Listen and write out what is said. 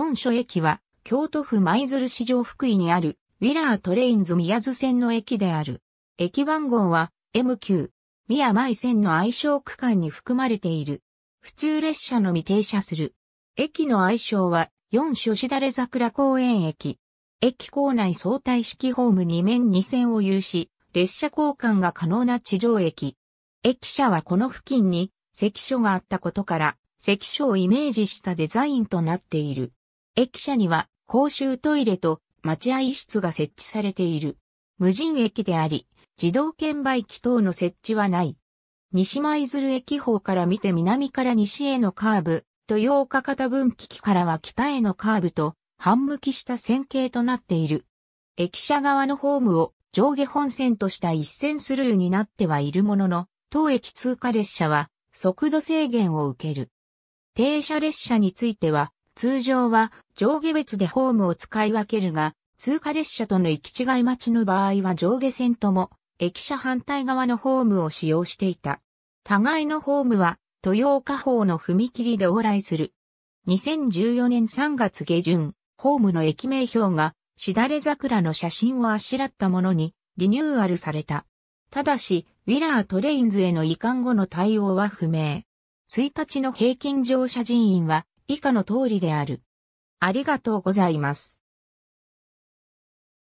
四所駅は、京都府舞鶴市場福井にある、ウィラートレインズ宮津線の駅である。駅番号は、MQ、宮前線の愛称区間に含まれている。普通列車のみ停車する。駅の愛称は、四所しだれ桜公園駅。駅構内相対式ホーム2面2線を有し、列車交換が可能な地上駅。駅舎はこの付近に、関所があったことから、関所をイメージしたデザインとなっている。駅舎には公衆トイレと待合室が設置されている。無人駅であり、自動券売機等の設置はない。西舞鶴駅方から見て南から西へのカーブ、豊岡方分岐機からは北へのカーブと、半向きした線形となっている。駅舎側のホームを上下本線とした一線スルーになってはいるものの、当駅通過列車は速度制限を受ける。停車列車については、通常は上下別でホームを使い分けるが、通過列車との行き違い待ちの場合は上下線とも、駅舎反対側のホームを使用していた。互いのホームは、豊岡方の踏切で往来する。2014年3月下旬、ホームの駅名標が、しだれ桜の写真をあしらったものに、リニューアルされた。ただし、ウィラートレインズへの移管後の対応は不明。1日の平均乗車人員は以下の通りである。ありがとうございます。